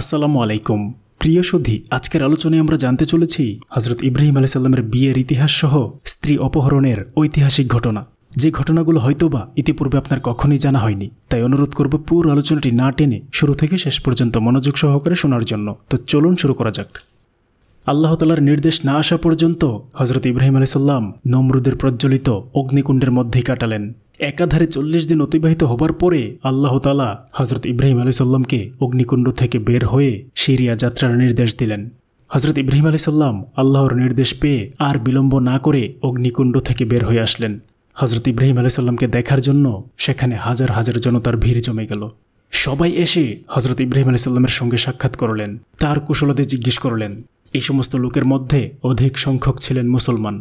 আসসালামু আলাইকুম প্রিয় সন্ধি আজকের আলোচনায় আমরা জানতে চলেছি হজরত ইব্রাহিম আলি সাল্লামের বিয়ের ইতিহাস সহ স্ত্রী অপহরণের ঐতিহাসিক ঘটনা যে ঘটনাগুলো হয়তোবা ইতিপূর্বে আপনার কখনই জানা হয়নি তাই অনুরোধ করব পুরো আলোচনাটি না টেনে শুরু থেকে শেষ পর্যন্ত মনোযোগ সহকারে শোনার জন্য তো চলুন শুরু করা যাক আল্লাহ তালার নির্দেশ না আসা পর্যন্ত হজরত ইব্রাহিম আলি সাল্লাম নমরুদের প্রজ্বলিত অগ্নিকুণ্ডের মধ্যেই কাটালেন একাধারে চল্লিশ দিন অতিবাহিত হবার পরে আল্লাহ তালা হজরত ইব্রাহিম আলি সাল্লামকে অগ্নিকুণ্ড থেকে বের হয়ে সিরিয়া যাত্রার নির্দেশ দিলেন হজরত ইব্রাহিম আলি সাল্লাম আল্লাহর নির্দেশ পেয়ে আর বিলম্ব না করে অগ্নিকুণ্ড থেকে বের হয়ে আসলেন হজরত ইব্রাহিম আলি সাল্লামকে দেখার জন্য সেখানে হাজার হাজার জনতার ভিড় জমে গেল সবাই এসে হজরত ইব্রাহিম আলি সাল্লামের সঙ্গে সাক্ষাৎ করলেন তার কুশলতে জিজ্ঞেস করলেন এই সমস্ত লোকের মধ্যে অধিক সংখ্যক ছিলেন মুসলমান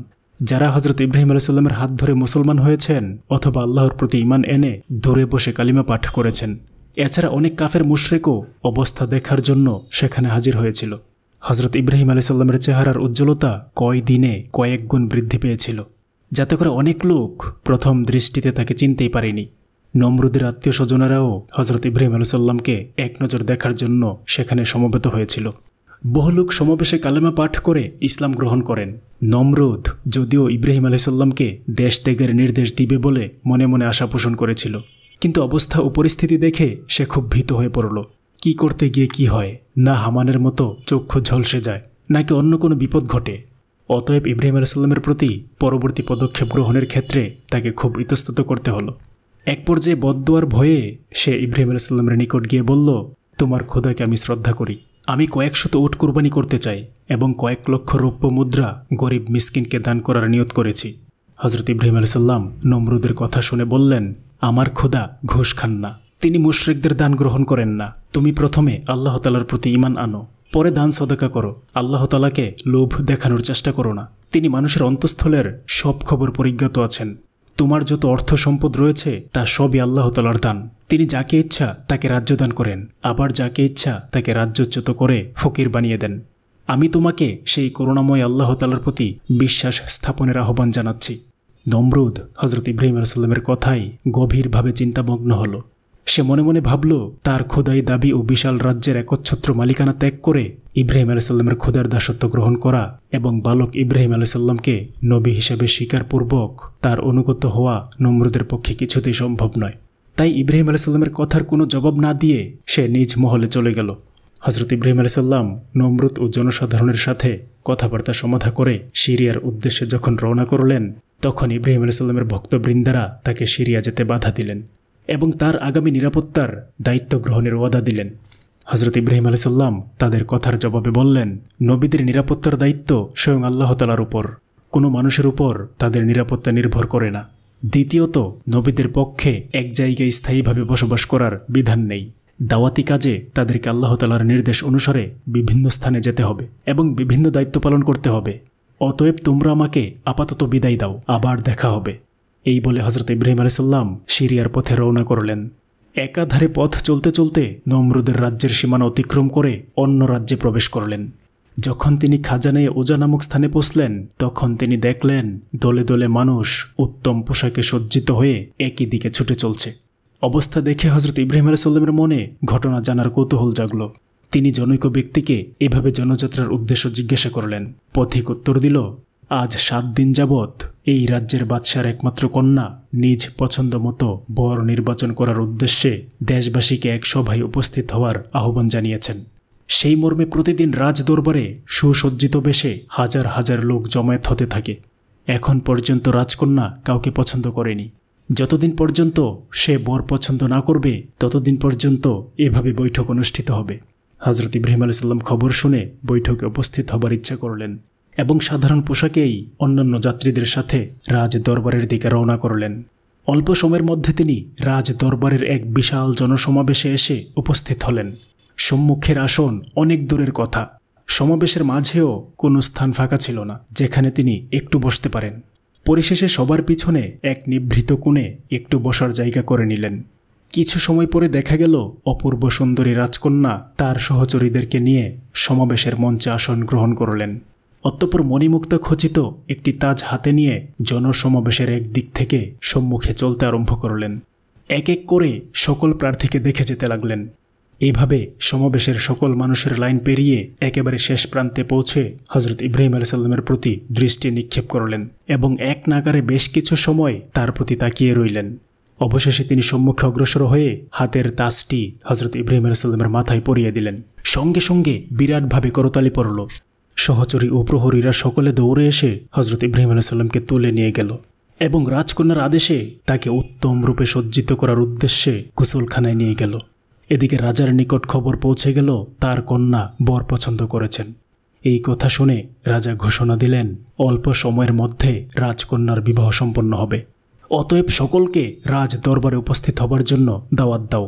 যারা হজরত ইব্রাহিম আলাইসাল্লামের হাত ধরে মুসলমান হয়েছেন অথবা আল্লাহর প্রতি ইমান এনে ধরে বসে কালিমা পাঠ করেছেন এছাড়া অনেক কাফের মুশরেকও অবস্থা দেখার জন্য সেখানে হাজির হয়েছিল হজরত ইব্রাহিম আলাইসাল্লামের চেহারার উজ্জ্বলতা কয় দিনে কয়েক গুণ বৃদ্ধি পেয়েছিল যাতে করে অনেক লোক প্রথম দৃষ্টিতে তাকে চিনতেই পারেনি নমরুদের আত্মীয় স্বজনেরাও হজরত ইব্রাহিম সাল্লামকে এক নজর দেখার জন্য সেখানে সমবেত হয়েছিল বহুলোক সমাবেশে কালেমা পাঠ করে ইসলাম গ্রহণ করেন নমরুদ যদিও ইব্রাহিম আলাইসাল্লামকে দেশ ত্যাগের নির্দেশ দিবে বলে মনে মনে আশা পোষণ করেছিল কিন্তু অবস্থা ও পরিস্থিতি দেখে সে খুব ভীত হয়ে পড়ল কি করতে গিয়ে কি হয় না হামানের মতো চক্ষু ঝলসে যায় নাকি অন্য কোনো বিপদ ঘটে অতএব ইব্রাহিম আলাইসাল্লামের প্রতি পরবর্তী পদক্ষেপ গ্রহণের ক্ষেত্রে তাকে খুব ইতস্তত করতে হলো এক পর্যায়ে বদদোয়ার ভয়ে সে ইব্রাহিম আলাইসাল্লামের নিকট গিয়ে বলল তোমার খোদাকে আমি শ্রদ্ধা করি আমি কয়েকশত ওট কোরবানি করতে চাই এবং কয়েক লক্ষ রৌপ্য মুদ্রা গরিব মিসকিনকে দান করার নিয়ত করেছি হজরত ইব্রাহিম সাল্লাম নমরুদের কথা শুনে বললেন আমার খোদা ঘোষ খান না তিনি মুশরিকদের দান গ্রহণ করেন না তুমি প্রথমে আল্লাহ তালার প্রতি ইমান আনো পরে দান সদাকা করো আল্লাহ তালাকে লোভ দেখানোর চেষ্টা করো না তিনি মানুষের অন্তঃস্থলের সব খবর পরিজ্ঞাত আছেন তোমার যত অর্থ সম্পদ রয়েছে তা সবই আল্লাহ তালার দান তিনি যাকে ইচ্ছা তাকে রাজ্য দান করেন আবার যাকে ইচ্ছা তাকে রাজ্যচ্যুত করে ফকির বানিয়ে দেন আমি তোমাকে সেই করুণাময় আল্লাহ তালার প্রতি বিশ্বাস স্থাপনের আহ্বান জানাচ্ছি নমরুদ হজরত ইব্রাহিম আলসালামের কথাই গভীরভাবে চিন্তামগ্ন হলো সে মনে মনে ভাবল তার খোদাই দাবি ও বিশাল রাজ্যের একচ্ছত্র মালিকানা ত্যাগ করে ইব্রাহিম আলাইসাল্লামের খোদার দাসত্ব গ্রহণ করা এবং বালক ইব্রাহিম আলাইসাল্লামকে নবী হিসেবে স্বীকারপূর্বক তার অনুগত হওয়া নম্রদের পক্ষে কিছুতেই সম্ভব নয় তাই ইব্রাহিম আলাইসাল্লামের কথার কোনো জবাব না দিয়ে সে নিজ মহলে চলে গেল হজরত ইব্রাহিম আলাইসাল্লাম নমরুদ ও জনসাধারণের সাথে কথাবার্তা সমাধা করে সিরিয়ার উদ্দেশ্যে যখন রওনা করলেন তখন ইব্রাহিম আলাইসাল্লামের ভক্তবৃন্দারা তাকে সিরিয়া যেতে বাধা দিলেন এবং তার আগামী নিরাপত্তার দায়িত্ব গ্রহণের ওয়াদা দিলেন হজরত ইব্রাহিম সাল্লাম তাদের কথার জবাবে বললেন নবীদের নিরাপত্তার দায়িত্ব স্বয়ং আল্লাহ তালার উপর কোনো মানুষের উপর তাদের নিরাপত্তা নির্ভর করে না দ্বিতীয়ত নবীদের পক্ষে এক জায়গায় স্থায়ীভাবে বসবাস করার বিধান নেই দাওয়াতি কাজে তাদেরকে আল্লাহ তালার নির্দেশ অনুসারে বিভিন্ন স্থানে যেতে হবে এবং বিভিন্ন দায়িত্ব পালন করতে হবে অতএব তোমরা আমাকে আপাতত বিদায় দাও আবার দেখা হবে এই বলে হজরত ইব্রাহিম সাল্লাম সিরিয়ার পথে রওনা করলেন একাধারে পথ চলতে চলতে নমরুদের রাজ্যের সীমানা অতিক্রম করে অন্য রাজ্যে প্রবেশ করলেন যখন তিনি খাজানে ওজা নামক স্থানে পৌঁছলেন তখন তিনি দেখলেন দলে দলে মানুষ উত্তম পোশাকে সজ্জিত হয়ে একই দিকে ছুটে চলছে অবস্থা দেখে হজরত ইব্রাহিম আলাইসাল্লামের মনে ঘটনা জানার কৌতূহল জাগল তিনি জনৈক ব্যক্তিকে এভাবে জনযাত্রার উদ্দেশ্য জিজ্ঞাসা করলেন পথিক উত্তর দিল আজ সাত দিন যাবৎ এই রাজ্যের বাদশার একমাত্র কন্যা নিজ পছন্দ মতো বর নির্বাচন করার উদ্দেশ্যে দেশবাসীকে এক সভায় উপস্থিত হওয়ার আহ্বান জানিয়েছেন সেই মর্মে প্রতিদিন রাজ দরবারে সুসজ্জিত বেশে হাজার হাজার লোক জমায়েত হতে থাকে এখন পর্যন্ত রাজকন্যা কাউকে পছন্দ করেনি যতদিন পর্যন্ত সে বর পছন্দ না করবে ততদিন পর্যন্ত এভাবে বৈঠক অনুষ্ঠিত হবে হজরত ইব্রাহিম আলাইসাল্লাম খবর শুনে বৈঠকে উপস্থিত হবার ইচ্ছা করলেন এবং সাধারণ পোশাকেই অন্যান্য যাত্রীদের সাথে রাজ দরবারের দিকে রওনা করলেন অল্প সময়ের মধ্যে তিনি রাজ দরবারের এক বিশাল জনসমাবেশে এসে উপস্থিত হলেন সম্মুখের আসন অনেক দূরের কথা সমাবেশের মাঝেও কোনো স্থান ফাঁকা ছিল না যেখানে তিনি একটু বসতে পারেন পরিশেষে সবার পিছনে এক নিভৃত কোণে একটু বসার জায়গা করে নিলেন কিছু সময় পরে দেখা গেল অপূর্ব সুন্দরী রাজকন্যা তার সহচরীদেরকে নিয়ে সমাবেশের মঞ্চে আসন গ্রহণ করলেন অতঃপর মণিমুক্তা খচিত একটি তাজ হাতে নিয়ে জনসমাবেশের একদিক থেকে সম্মুখে চলতে আরম্ভ করলেন এক এক করে সকল প্রার্থীকে দেখে যেতে লাগলেন এইভাবে সমাবেশের সকল মানুষের লাইন পেরিয়ে একেবারে শেষ প্রান্তে পৌঁছে হজরত ইব্রাহিম আলি সাল্লামের প্রতি দৃষ্টি নিক্ষেপ করলেন এবং এক নাগারে বেশ কিছু সময় তার প্রতি তাকিয়ে রইলেন অবশেষে তিনি সম্মুখে অগ্রসর হয়ে হাতের তাসটি হজরত ইব্রাহিম আলি সাল্লামের মাথায় পরিয়ে দিলেন সঙ্গে সঙ্গে বিরাটভাবে করতালি পড়ল সহচরী ও প্রহরীরা সকলে দৌড়ে এসে হজরত ইব্রাহিম আলাইসাল্লামকে তুলে নিয়ে গেল এবং রাজকন্যার আদেশে তাকে উত্তম রূপে সজ্জিত করার উদ্দেশ্যে গোসলখানায় নিয়ে গেল এদিকে রাজার নিকট খবর পৌঁছে গেল তার কন্যা বর পছন্দ করেছেন এই কথা শুনে রাজা ঘোষণা দিলেন অল্প সময়ের মধ্যে রাজকন্যার বিবাহ সম্পন্ন হবে অতএব সকলকে রাজ দরবারে উপস্থিত হবার জন্য দাওয়াত দাও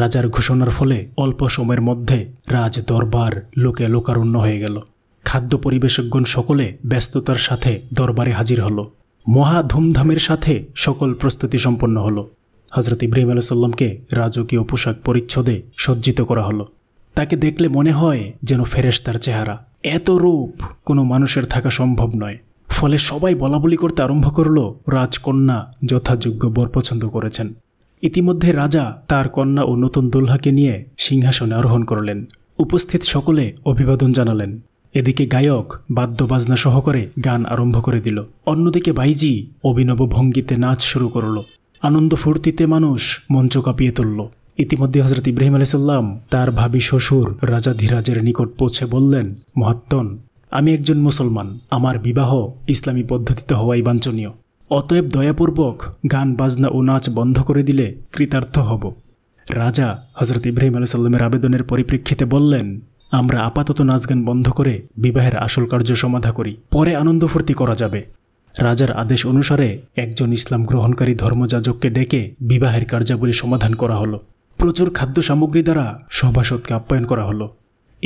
রাজার ঘোষণার ফলে অল্প সময়ের মধ্যে রাজ দরবার লোকে লোকারণ্য হয়ে গেল খাদ্য পরিবেশকগণ সকলে ব্যস্ততার সাথে দরবারে হাজির হল মহা ধুমধামের সাথে সকল প্রস্তুতি সম্পন্ন হল হজরত ইব্রাহিম সাল্লামকে রাজকীয় পোশাক পরিচ্ছদে সজ্জিত করা হলো তাকে দেখলে মনে হয় যেন ফেরেস তার চেহারা এত রূপ কোনো মানুষের থাকা সম্ভব নয় ফলে সবাই বলাবলি করতে আরম্ভ করল রাজকন্যা যথাযোগ্য বর পছন্দ করেছেন ইতিমধ্যে রাজা তার কন্যা ও নতুন দুলহাকে নিয়ে সিংহাসনে আরোহণ করলেন উপস্থিত সকলে অভিবাদন জানালেন এদিকে গায়ক বাদ্যবাজনা সহকারে গান আরম্ভ করে দিল অন্যদিকে বাইজি অভিনব ভঙ্গিতে নাচ শুরু করল আনন্দ ফুর্তিতে মানুষ মঞ্চ কাঁপিয়ে তুলল ইতিমধ্যে হজরত ইব্রাহিম আলাইসাল্লাম তার ভাবি শ্বশুর রাজা ধীরাজের নিকট পৌঁছে বললেন মহাত্তন আমি একজন মুসলমান আমার বিবাহ ইসলামী পদ্ধতিতে হওয়াই বাঞ্ছনীয় অতএব দয়াপূর্বক গান বাজনা ও নাচ বন্ধ করে দিলে কৃতার্থ হব রাজা হজরত ইব্রাহিম আলাইসাল্লামের আবেদনের পরিপ্রেক্ষিতে বললেন আমরা আপাতত নাচগান বন্ধ করে বিবাহের আসল কার্য সমাধা করি পরে আনন্দ ফুর্তি করা যাবে রাজার আদেশ অনুসারে একজন ইসলাম গ্রহণকারী ধর্মযাজককে ডেকে বিবাহের কার্যাবলী সমাধান করা হলো প্রচুর খাদ্য সামগ্রী দ্বারা সভাসদকে আপ্যায়ন করা হলো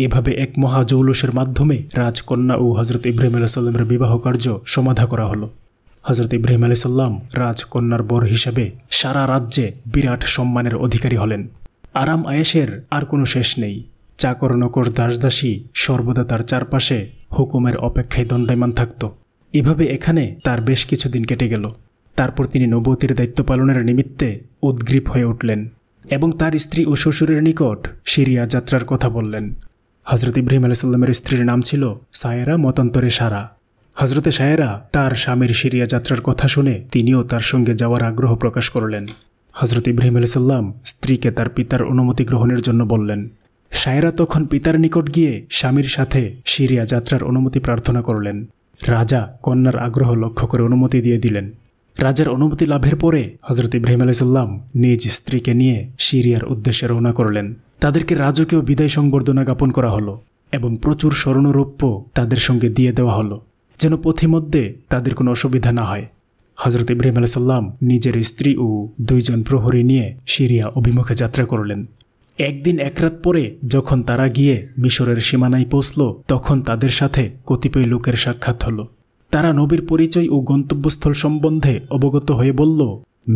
এভাবে এক মহা জৌলসের মাধ্যমে রাজকন্যা ও হজরত ইব্রাহিম সাল্লামের বিবাহ কার্য সমাধা করা হলো হজরত ইব্রাহিম সাল্লাম রাজকন্যার বর হিসাবে সারা রাজ্যে বিরাট সম্মানের অধিকারী হলেন আরাম আয়েসের আর কোনো শেষ নেই চাকর নকর দাসদাসী সর্বদা তার চারপাশে হুকুমের অপেক্ষায় দণ্ডায়মান থাকত এভাবে এখানে তার বেশ কিছুদিন কেটে গেল তারপর তিনি নবতির দায়িত্ব পালনের নিমিত্তে উদ্গ্রীব হয়ে উঠলেন এবং তার স্ত্রী ও শ্বশুরের নিকট সিরিয়া যাত্রার কথা বললেন হজরত ইব্রাহিম আলাইসাল্লামের স্ত্রীর নাম ছিল সায়েরা মতান্তরে সারা হজরতে সায়েরা তার স্বামীর সিরিয়া যাত্রার কথা শুনে তিনিও তার সঙ্গে যাওয়ার আগ্রহ প্রকাশ করলেন হজরত ইব্রাহিম আলাইসাল্লাম স্ত্রীকে তার পিতার অনুমতি গ্রহণের জন্য বললেন সায়রা তখন পিতার নিকট গিয়ে স্বামীর সাথে সিরিয়া যাত্রার অনুমতি প্রার্থনা করলেন রাজা কন্যার আগ্রহ লক্ষ্য করে অনুমতি দিয়ে দিলেন রাজার অনুমতি লাভের পরে হজরত ইব্রাহিম আলাইসাল্লাম নিজ স্ত্রীকে নিয়ে সিরিয়ার উদ্দেশ্যে রওনা করলেন তাদেরকে রাজকীয় বিদায় সংবর্ধনা জ্ঞাপন করা হলো এবং প্রচুর স্বর্ণরৌপ্য তাদের সঙ্গে দিয়ে দেওয়া হলো যেন পথিমধ্যে তাদের কোনো অসুবিধা না হয় হজরত ইব্রাহিম আলাইসাল্লাম নিজের স্ত্রী ও দুইজন প্রহরী নিয়ে সিরিয়া অভিমুখে যাত্রা করলেন একদিন একরাত পরে যখন তারা গিয়ে মিশরের সীমানায় পৌঁছল তখন তাদের সাথে কতিপয় লোকের সাক্ষাৎ হল তারা নবীর পরিচয় ও গন্তব্যস্থল সম্বন্ধে অবগত হয়ে বলল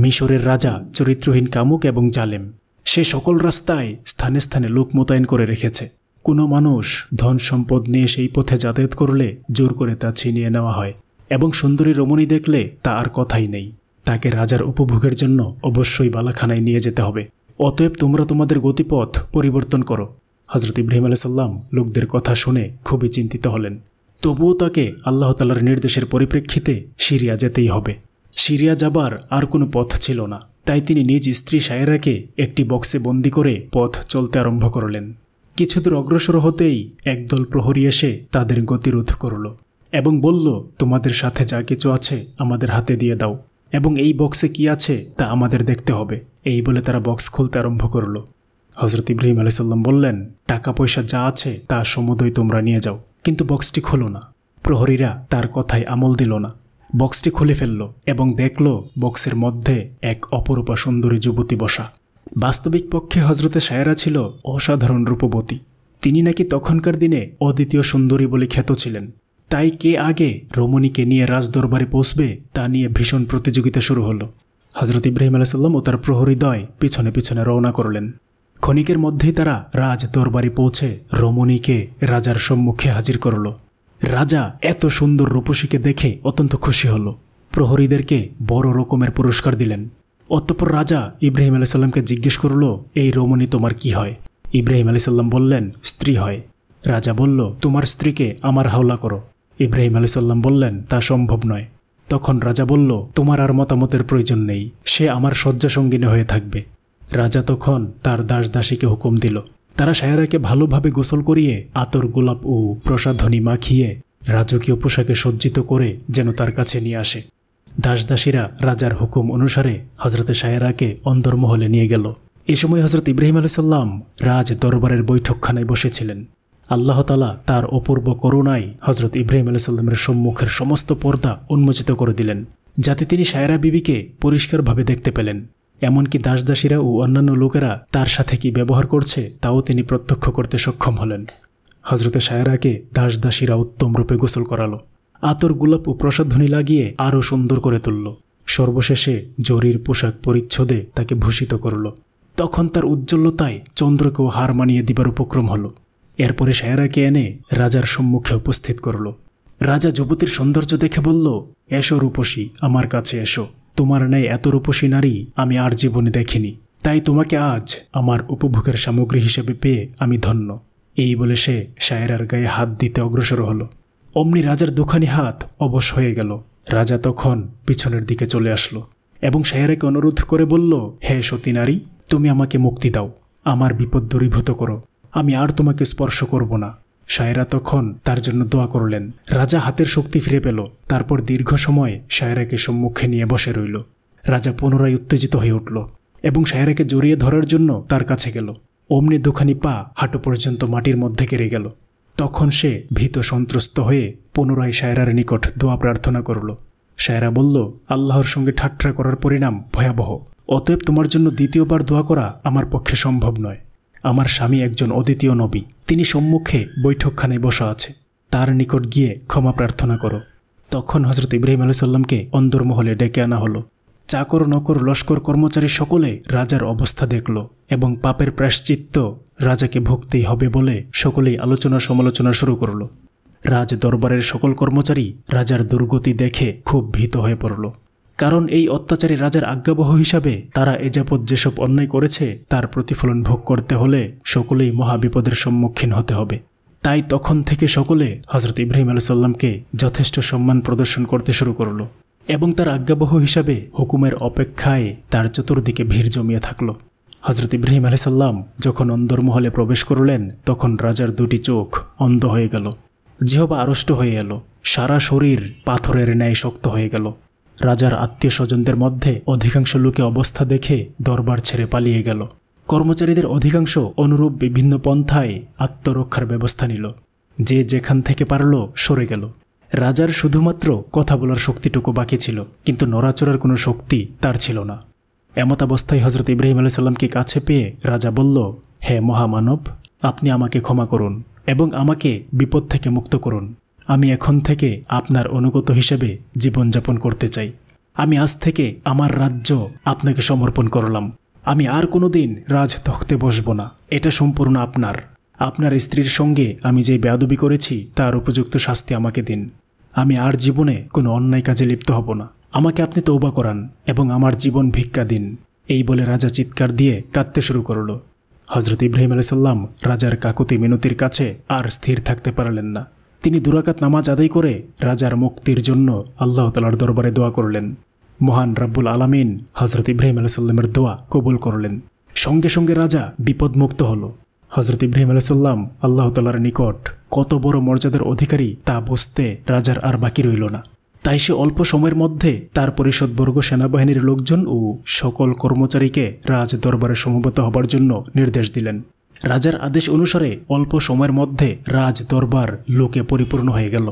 মিশরের রাজা চরিত্রহীন কামুক এবং জালেম সে সকল রাস্তায় স্থানে স্থানে লোক মোতায়েন করে রেখেছে কোনো মানুষ ধন সম্পদ নিয়ে সেই পথে যাতায়াত করলে জোর করে তা ছিনিয়ে নেওয়া হয় এবং সুন্দরী রমণী দেখলে তা আর কথাই নেই তাকে রাজার উপভোগের জন্য অবশ্যই বালাখানায় নিয়ে যেতে হবে অতএব তোমরা তোমাদের গতিপথ পরিবর্তন করো হজরত ইব্রাহিম সাল্লাম লোকদের কথা শুনে খুবই চিন্তিত হলেন তবুও তাকে আল্লাহ তালার নির্দেশের পরিপ্রেক্ষিতে সিরিয়া যেতেই হবে সিরিয়া যাবার আর কোনো পথ ছিল না তাই তিনি নিজ স্ত্রী সায়রাকে একটি বক্সে বন্দি করে পথ চলতে আরম্ভ করলেন কিছুদূর অগ্রসর হতেই একদল প্রহরী এসে তাদের গতিরোধ করল এবং বলল তোমাদের সাথে যা কিছু আছে আমাদের হাতে দিয়ে দাও এবং এই বক্সে কি আছে তা আমাদের দেখতে হবে এই বলে তারা বক্স খুলতে আরম্ভ করল হজরত ইব্রাহিম আলাইসাল্লাম বললেন টাকা পয়সা যা আছে তা সমুদয় তোমরা নিয়ে যাও কিন্তু বক্সটি খোলো না প্রহরীরা তার কথায় আমল দিল না বক্সটি খুলে ফেলল এবং দেখল বক্সের মধ্যে এক অপরূপা সুন্দরী যুবতী বসা বাস্তবিক পক্ষে হজরতে সায়রা ছিল অসাধারণ রূপবতী তিনি নাকি তখনকার দিনে অদ্বিতীয় সুন্দরী বলে খ্যাত ছিলেন তাই কে আগে রমণীকে নিয়ে রাজদরবারে পৌঁছবে তা নিয়ে ভীষণ প্রতিযোগিতা শুরু হলো হজরত ইব্রাহিম আলাইসাল্লাম ও তার প্রহরীদ্বয় পিছনে পিছনে রওনা করলেন ক্ষণিকের মধ্যেই তারা রাজ দরবারে পৌঁছে রমণীকে রাজার সম্মুখে হাজির করল রাজা এত সুন্দর রূপসীকে দেখে অত্যন্ত খুশি হল প্রহরীদেরকে বড় রকমের পুরস্কার দিলেন অতঃপর রাজা ইব্রাহিম আলাইসাল্লামকে জিজ্ঞেস করল এই রমণী তোমার কি হয় ইব্রাহিম আলাইসাল্লাম বললেন স্ত্রী হয় রাজা বলল তোমার স্ত্রীকে আমার হাওলা করো ইব্রাহিম আলি সাল্লাম বললেন তা সম্ভব নয় তখন রাজা বলল তোমার আর মতামতের প্রয়োজন নেই সে আমার শয্যা সঙ্গিনী হয়ে থাকবে রাজা তখন তার দাস দাসীকে হুকুম দিল তারা সায়রাকে ভালোভাবে গোসল করিয়ে আতর গোলাপ ও প্রসাধনী মাখিয়ে রাজকীয় পোশাকে সজ্জিত করে যেন তার কাছে নিয়ে আসে দাসদাসীরা রাজার হুকুম অনুসারে হজরতে সায়রাকে অন্দরমহলে নিয়ে গেল এ সময় হজরত ইব্রাহিম আলিসাল্লাম রাজ দরবারের বৈঠকখানায় বসেছিলেন আল্লাহ তালা তার অপূর্ব করুণায় হজরত ইব্রাহিম আলাইসাল্লামের সম্মুখের সমস্ত পর্দা উন্মোচিত করে দিলেন যাতে তিনি সায়রা বিবিকে পরিষ্কারভাবে দেখতে পেলেন এমনকি দাসদাসীরা ও অন্যান্য লোকেরা তার সাথে কি ব্যবহার করছে তাও তিনি প্রত্যক্ষ করতে সক্ষম হলেন হজরতে সায়রাকে দাসদাসীরা উত্তম রূপে গোসল করালো আতর গোলাপ ও প্রসাধ্বনি লাগিয়ে আরও সুন্দর করে তুলল সর্বশেষে জরির পোশাক পরিচ্ছদে তাকে ভূষিত করল তখন তার উজ্জ্বলতায় চন্দ্রকেও হার মানিয়ে দিবার উপক্রম হলো এরপরে সায়রাকে এনে রাজার সম্মুখে উপস্থিত করল রাজা যুবতীর সৌন্দর্য দেখে বলল এসো রূপসী আমার কাছে এসো তোমার ন্যায় এত রূপসী নারী আমি আর জীবনে দেখিনি তাই তোমাকে আজ আমার উপভোগের সামগ্রী হিসেবে পেয়ে আমি ধন্য এই বলে সে সায়রার গায়ে হাত দিতে অগ্রসর হলো অমনি রাজার দুখানি হাত অবশ হয়ে গেল রাজা তখন পিছনের দিকে চলে আসলো এবং সায়রাকে অনুরোধ করে বলল হে সতী নারী তুমি আমাকে মুক্তি দাও আমার বিপদ দূরীভূত করো আমি আর তোমাকে স্পর্শ করব না সায়রা তখন তার জন্য দোয়া করলেন রাজা হাতের শক্তি ফিরে পেল তারপর দীর্ঘ সময় সায়রাকে সম্মুখে নিয়ে বসে রইল রাজা পুনরায় উত্তেজিত হয়ে উঠল এবং সায়রাকে জড়িয়ে ধরার জন্য তার কাছে গেল অমনি দুখানি পা হাঁটু পর্যন্ত মাটির মধ্যে কেড়ে গেল তখন সে ভীত সন্ত্রস্ত হয়ে পুনরায় সায়রার নিকট দোয়া প্রার্থনা করল সায়রা বলল আল্লাহর সঙ্গে ঠাট্টা করার পরিণাম ভয়াবহ অতএব তোমার জন্য দ্বিতীয়বার দোয়া করা আমার পক্ষে সম্ভব নয় আমার স্বামী একজন অদ্বিতীয় নবী তিনি সম্মুখে বৈঠকখানে বসা আছে তার নিকট গিয়ে ক্ষমা প্রার্থনা করো তখন হজরত ইব্রাহিম আলুসাল্লামকে অন্দরমহলে ডেকে আনা হলো চাকর নকর লস্কর কর্মচারী সকলে রাজার অবস্থা দেখল এবং পাপের প্রায়শ্চিত্ত রাজাকে ভুগতেই হবে বলে সকলেই আলোচনা সমালোচনা শুরু করল রাজ দরবারের সকল কর্মচারী রাজার দুর্গতি দেখে খুব ভীত হয়ে পড়ল কারণ এই অত্যাচারী রাজার আজ্ঞাবহ হিসাবে তারা এজাপত যেসব অন্যায় করেছে তার প্রতিফলন ভোগ করতে হলে সকলেই মহাবিপদের সম্মুখীন হতে হবে তাই তখন থেকে সকলে হজরত ইব্রাহিম আলসাল্লামকে যথেষ্ট সম্মান প্রদর্শন করতে শুরু করল এবং তার আজ্ঞাবহ হিসাবে হুকুমের অপেক্ষায় তার চতুর্দিকে ভিড় জমিয়ে থাকল হজরত ইব্রাহিম আলসাল্লাম যখন অন্দরমহলে প্রবেশ করলেন তখন রাজার দুটি চোখ অন্ধ হয়ে গেল জিহবা আড়ষ্ট হয়ে এল সারা শরীর পাথরের ন্যায় শক্ত হয়ে গেল রাজার আত্মীয় স্বজনদের মধ্যে অধিকাংশ লোকে অবস্থা দেখে দরবার ছেড়ে পালিয়ে গেল কর্মচারীদের অধিকাংশ অনুরূপ বিভিন্ন পন্থায় আত্মরক্ষার ব্যবস্থা নিল যে যেখান থেকে পারল সরে গেল রাজার শুধুমাত্র কথা বলার শক্তিটুকু বাকি ছিল কিন্তু নড়াচড়ার কোনো শক্তি তার ছিল না এমত অবস্থায় হজরত ইব্রাহিম সাল্লামকে কাছে পেয়ে রাজা বলল হে মহামানব আপনি আমাকে ক্ষমা করুন এবং আমাকে বিপদ থেকে মুক্ত করুন আমি এখন থেকে আপনার অনুগত হিসেবে জীবনযাপন করতে চাই আমি আজ থেকে আমার রাজ্য আপনাকে সমর্পণ করলাম আমি আর কোনো দিন রাজ তখতে বসব না এটা সম্পূর্ণ আপনার আপনার স্ত্রীর সঙ্গে আমি যে বেয়াদবি করেছি তার উপযুক্ত শাস্তি আমাকে দিন আমি আর জীবনে কোনো অন্যায় কাজে লিপ্ত হব না আমাকে আপনি তৌবা করান এবং আমার জীবন ভিক্ষা দিন এই বলে রাজা চিৎকার দিয়ে কাঁদতে শুরু করল হজরত ইব্রাহিম আলাইসাল্লাম রাজার কাকুতি মিনতির কাছে আর স্থির থাকতে পারলেন না তিনি দুরাকাত নামাজ আদায় করে রাজার মুক্তির জন্য আল্লাহ তালার দরবারে দোয়া করলেন মহান রাব্বুল আলামিন হজরত ইব্রাহিম আলাইসাল্লামের দোয়া কবুল করলেন সঙ্গে সঙ্গে রাজা বিপদমুক্ত হল হজরত ইব্রাহিম আলাইসাল্লাম আল্লাহ তালার নিকট কত বড় মর্যাদার অধিকারী তা বুঝতে রাজার আর বাকি রইল না তাই সে অল্প সময়ের মধ্যে তার পরিষদবর্গ সেনাবাহিনীর লোকজন ও সকল কর্মচারীকে রাজ দরবারে সমবেত হবার জন্য নির্দেশ দিলেন রাজার আদেশ অনুসারে অল্প সময়ের মধ্যে রাজ দরবার লোকে পরিপূর্ণ হয়ে গেল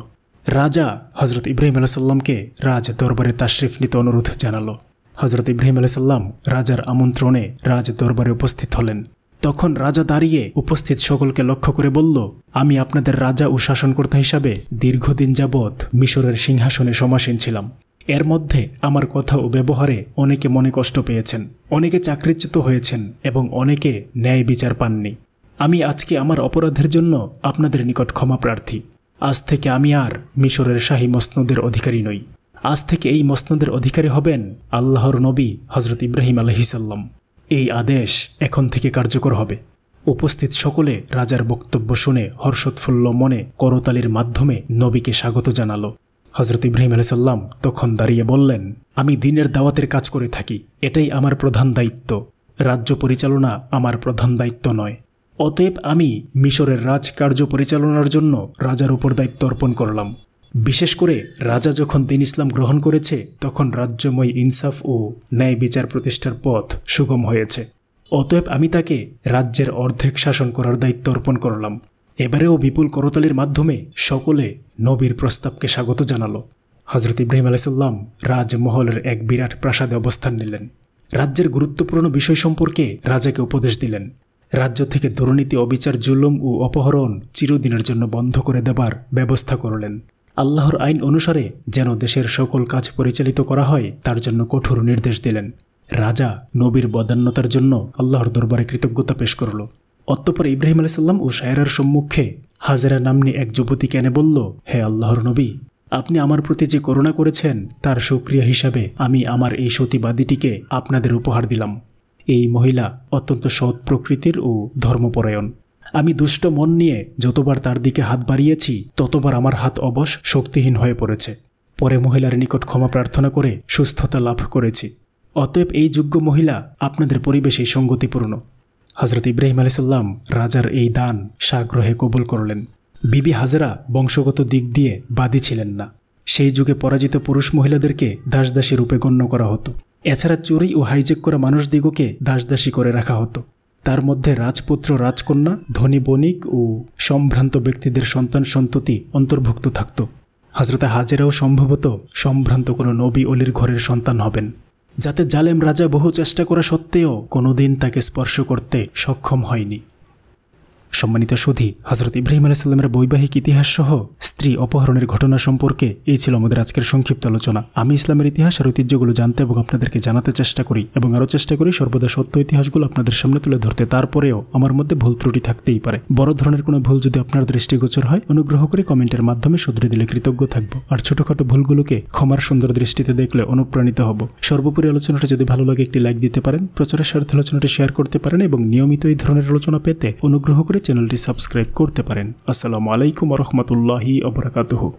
রাজা হজরত ইব্রাহিম আলাইসাল্লামকে রাজ দরবারে তাশরিফ নিতে অনুরোধ জানালো হজরত ইব্রাহিম আলাইসাল্লাম রাজার আমন্ত্রণে রাজ দরবারে উপস্থিত হলেন তখন রাজা দাঁড়িয়ে উপস্থিত সকলকে লক্ষ্য করে বলল আমি আপনাদের রাজা ও শাসনকর্তা হিসাবে দীর্ঘদিন যাবৎ মিশরের সিংহাসনে সমাসীন ছিলাম এর মধ্যে আমার কথা ও ব্যবহারে অনেকে মনে কষ্ট পেয়েছেন অনেকে চাকরিচ্যুত হয়েছেন এবং অনেকে ন্যায় বিচার পাননি আমি আজকে আমার অপরাধের জন্য আপনাদের নিকট ক্ষমা প্রার্থী আজ থেকে আমি আর মিশরের শাহী মসনদের অধিকারী নই আজ থেকে এই মসনদের অধিকারী হবেন আল্লাহর নবী হজরত ইব্রাহিম আলহিসাল্লাম এই আদেশ এখন থেকে কার্যকর হবে উপস্থিত সকলে রাজার বক্তব্য শুনে হর্ষোৎফুল্ল মনে করতালির মাধ্যমে নবীকে স্বাগত জানালো হজরত ইব্রাহিম আলাইসাল্লাম তখন দাঁড়িয়ে বললেন আমি দিনের দাওয়াতের কাজ করে থাকি এটাই আমার প্রধান দায়িত্ব রাজ্য পরিচালনা আমার প্রধান দায়িত্ব নয় অতএব আমি মিশরের রাজকার্য পরিচালনার জন্য রাজার উপর দায়িত্ব অর্পণ করলাম বিশেষ করে রাজা যখন দিন ইসলাম গ্রহণ করেছে তখন রাজ্যময় ইনসাফ ও ন্যায় বিচার প্রতিষ্ঠার পথ সুগম হয়েছে অতএব আমি তাকে রাজ্যের অর্ধেক শাসন করার দায়িত্ব অর্পণ করলাম এবারেও বিপুল করতালির মাধ্যমে সকলে নবীর প্রস্তাবকে স্বাগত জানাল হজরত ইব্রাহিম আলাইসাল্লাম রাজমহলের এক বিরাট প্রাসাদে অবস্থান নিলেন রাজ্যের গুরুত্বপূর্ণ বিষয় সম্পর্কে রাজাকে উপদেশ দিলেন রাজ্য থেকে দুর্নীতি অবিচার জুলুম ও অপহরণ চিরদিনের জন্য বন্ধ করে দেবার ব্যবস্থা করলেন আল্লাহর আইন অনুসারে যেন দেশের সকল কাজ পরিচালিত করা হয় তার জন্য কঠোর নির্দেশ দিলেন রাজা নবীর বদান্যতার জন্য আল্লাহর দরবারে কৃতজ্ঞতা পেশ করল অতঃপর ইব্রাহিম আলাইসাল্লাম ও সায়রার সম্মুখে হাজেরা নামনি এক যুবতী কেনে বলল হে আল্লাহর নবী আপনি আমার প্রতি যে করুণা করেছেন তার সুক্রিয়া হিসাবে আমি আমার এই সতীবাদীটিকে আপনাদের উপহার দিলাম এই মহিলা অত্যন্ত সৎ প্রকৃতির ও ধর্মপরায়ণ আমি দুষ্ট মন নিয়ে যতবার তার দিকে হাত বাড়িয়েছি ততবার আমার হাত অবশ শক্তিহীন হয়ে পড়েছে পরে মহিলার নিকট ক্ষমা প্রার্থনা করে সুস্থতা লাভ করেছি অতএব এই যোগ্য মহিলা আপনাদের পরিবেশে সঙ্গতিপূর্ণ হজরত ইব্রাহিম আলিসাল্লাম রাজার এই দান সাগ্রহে কবুল করলেন বিবি হাজরা বংশগত দিক দিয়ে বাদী ছিলেন না সেই যুগে পরাজিত পুরুষ মহিলাদেরকে দাসদাসী রূপে গণ্য করা হতো এছাড়া চুরি ও হাইজেক করা মানুষদিগকে দাসদাসী করে রাখা হতো তার মধ্যে রাজপুত্র রাজকন্যা ধনী বণিক ও সম্ভ্রান্ত ব্যক্তিদের সন্তান সন্ততি অন্তর্ভুক্ত থাকত হাজরতা হাজেরাও সম্ভবত সম্ভ্রান্ত কোনো নবী অলির ঘরের সন্তান হবেন যাতে জালেম রাজা বহু চেষ্টা করা সত্ত্বেও কোনোদিন তাকে স্পর্শ করতে সক্ষম হয়নি সম্মানিত সুধী হজরত ইব্রাহিম আলাইসাল্লামের বৈবাহিক ইতিহাস সহ স্ত্রী অপহরণের ঘটনা সম্পর্কে এই ছিল আমাদের আজকের সংক্ষিপ্ত আলোচনা আমি ইসলামের ইতিহাস আর ঐতিহ্যগুলো জানতে এবং আপনাদেরকে জানাতে চেষ্টা করি এবং আরও চেষ্টা করি সর্বদা সত্য ইতিহাসগুলো আপনাদের সামনে তুলে ধরতে তারপরেও আমার মধ্যে ভুল ত্রুটি থাকতেই পারে বড় ধরনের কোনো ভুল যদি আপনার দৃষ্টিগোচর হয় অনুগ্রহ করে কমেন্টের মাধ্যমে শুধরে দিলে কৃতজ্ঞ থাকব আর ছোটখাটো ভুলগুলোকে ক্ষমার সুন্দর দৃষ্টিতে দেখলে অনুপ্রাণিত হব সর্বোপরি আলোচনাটা যদি ভালো লাগে একটি লাইক দিতে পারেন প্রচারের স্বার্থে আলোচনাটি শেয়ার করতে পারেন এবং নিয়মিত এই ধরনের আলোচনা পেতে অনুগ্রহ করে चैनल को सब्सक्राइब करते পারেন আসসালামু আলাইকুম ওয়া রাহমাতুল্লাহি ও বারাকাতুহু